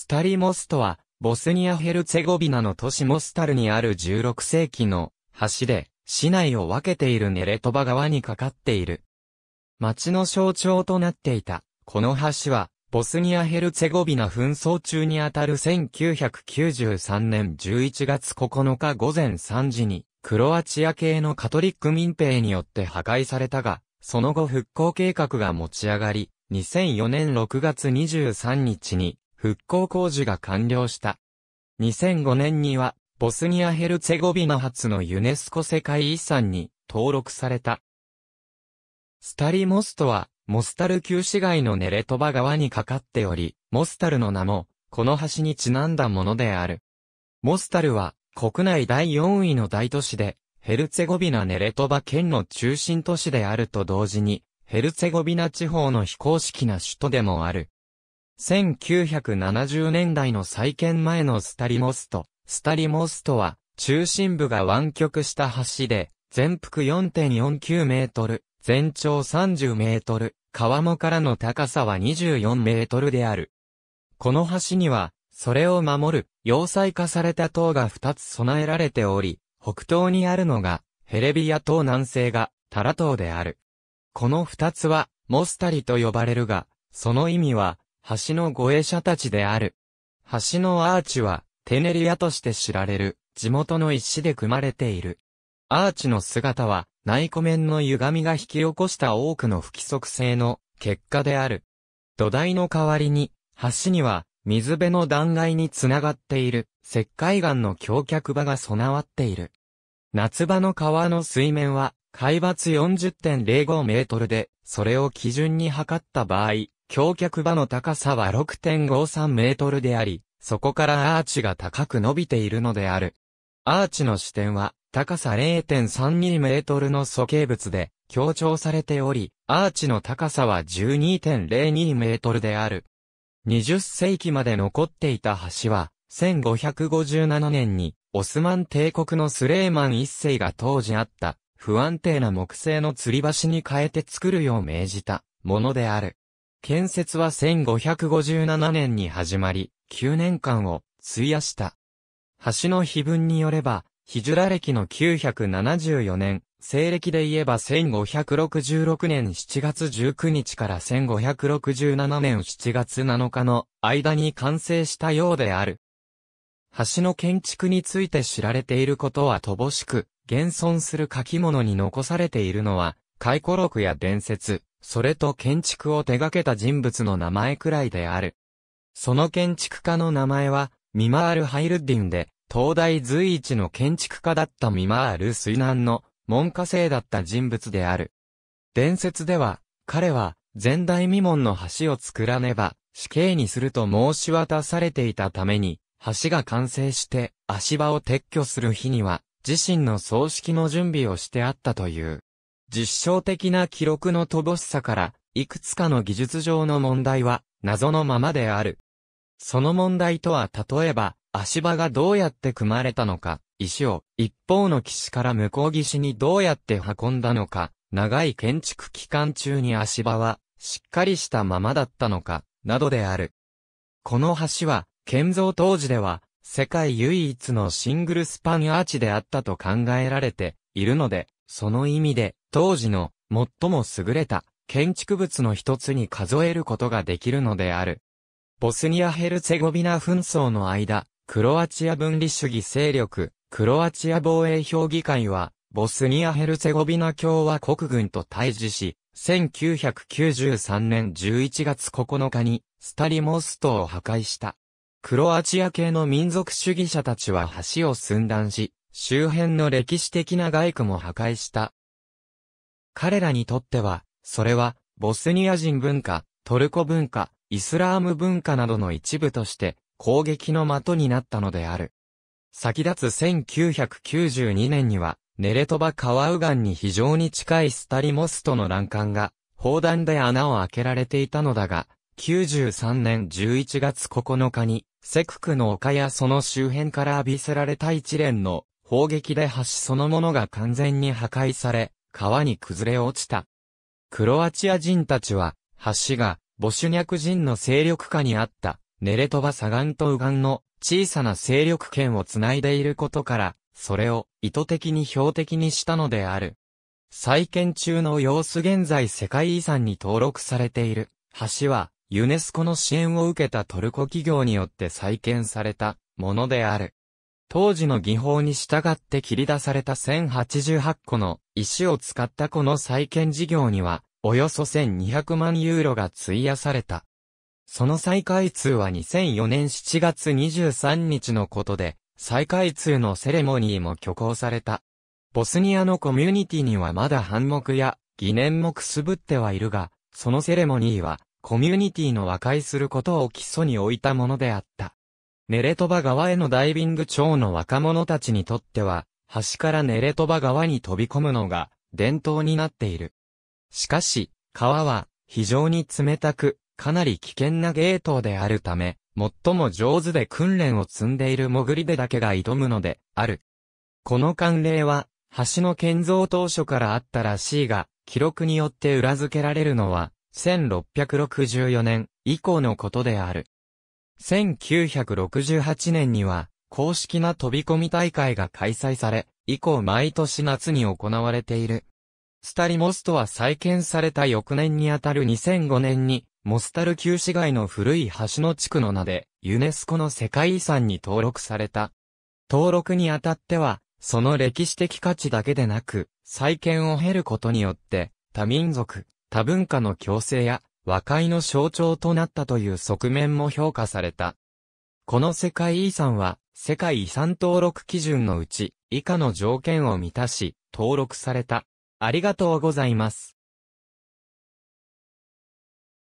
スタリモストは、ボスニア・ヘルツェゴビナの都市モスタルにある16世紀の橋で、市内を分けているネレトバ川にかかっている。町の象徴となっていた、この橋は、ボスニア・ヘルツェゴビナ紛争中にあたる1993年11月9日午前3時に、クロアチア系のカトリック民兵によって破壊されたが、その後復興計画が持ち上がり、2004年6月23日に復興工事が完了した。2005年には、ボスニア・ヘルツェゴビナ発のユネスコ世界遺産に登録された。スタリモストは、モスタル旧市街のネレトバ川にかかっており、モスタルの名も、この橋にちなんだものである。モスタルは、国内第4位の大都市で、ヘルツェゴビナ・ネレトバ県の中心都市であると同時に、ヘルツェゴビナ地方の非公式な首都でもある。1970年代の再建前のスタリモスト。スタリモストは、中心部が湾曲した橋で、全幅4.49メートル、全長30メートル、川もからの高さは24メートルである。この橋には、それを守る、要塞化された塔が2つ備えられており、北東にあるのが、ヘレビア島南西が、タラ島である。この2つは、モスタリと呼ばれるが、その意味は、橋の護衛者たちである。橋のアーチは、テネリアとして知られる、地元の石で組まれている。アーチの姿は、内湖面の歪みが引き起こした多くの不規則性の結果である。土台の代わりに、橋には、水辺の断崖につながっている、石灰岩の橋脚場が備わっている。夏場の川の水面は、海抜40.05メートルで、それを基準に測った場合、橋脚場の高さは6.53メートルであり、そこからアーチが高く伸びているのである。アーチの支点は、高さ0.32メートルの素形物で、強調されており、アーチの高さは12.02メートルである。20世紀まで残っていた橋は、1557年に、オスマン帝国のスレーマン一世が当時あった、不安定な木製の吊り橋に変えて作るよう命じた、ものである。建設は1557年に始まり、9年間を費やした。橋の碑文によれば、ヒジュラ歴の974年、西暦で言えば1566年7月19日から1567年7月7日の間に完成したようである。橋の建築について知られていることは乏しく、現存する書き物に残されているのは、回顧録や伝説、それと建築を手掛けた人物の名前くらいである。その建築家の名前は、ミマール・ハイルッディンで、東大随一の建築家だったミマール・水南の門下生だった人物である。伝説では、彼は、前代未聞の橋を作らねば、死刑にすると申し渡されていたために、橋が完成して足場を撤去する日には、自身の葬式の準備をしてあったという。実証的な記録の乏しさから、いくつかの技術上の問題は謎のままである。その問題とは例えば、足場がどうやって組まれたのか、石を一方の岸から向こう岸にどうやって運んだのか、長い建築期間中に足場はしっかりしたままだったのか、などである。この橋は、建造当時では、世界唯一のシングルスパンアーチであったと考えられているので、その意味で、当時の最も優れた建築物の一つに数えることができるのである。ボスニア・ヘルツェゴビナ紛争の間、クロアチア分離主義勢力、クロアチア防衛評議会は、ボスニア・ヘルツェゴビナ共和国軍と対峙し、1993年11月9日に、スタリモストを破壊した。クロアチア系の民族主義者たちは橋を寸断し、周辺の歴史的な外区も破壊した。彼らにとっては、それは、ボスニア人文化、トルコ文化、イスラーム文化などの一部として、攻撃の的になったのである。先立つ1992年には、ネレトバカワウガンに非常に近いスタリモストの欄干が、砲弾で穴を開けられていたのだが、93年11月9日に、セククの丘やその周辺から浴びせられた一連の砲撃で橋そのものが完全に破壊され、川に崩れ落ちた。クロアチア人たちは、橋が、ボシュニャク人の勢力下にあった、ネレトバ左岸と右岸の小さな勢力圏をつないでいることから、それを意図的に標的にしたのである。再建中の様子現在世界遺産に登録されている橋はユネスコの支援を受けたトルコ企業によって再建されたものである。当時の技法に従って切り出された1088個の石を使ったこの再建事業には、およそ1200万ユーロが費やされた。その再開通は2004年7月23日のことで、再開通のセレモニーも挙行された。ボスニアのコミュニティにはまだ反目や疑念もくすぶってはいるが、そのセレモニーは、コミュニティの和解することを基礎に置いたものであった。ネレトバ川へのダイビング町の若者たちにとっては、橋からネレトバ川に飛び込むのが伝統になっている。しかし、川は非常に冷たく、かなり危険なゲートであるため、最も上手で訓練を積んでいる潜りでだけが挑むので、ある。この慣例は、橋の建造当初からあったらしいが、記録によって裏付けられるのは、1664年以降のことである。1968年には、公式な飛び込み大会が開催され、以降毎年夏に行われている。スタリモストは再建された翌年にあたる2005年に、モスタル旧市街の古い橋の地区の名で、ユネスコの世界遺産に登録された。登録にあたっては、その歴史的価値だけでなく、再建を経ることによって、多民族、多文化の共生や、和解の象徴となったという側面も評価された。この世界遺産は、世界遺産登録基準のうち、以下の条件を満たし、登録された。ありがとうございます。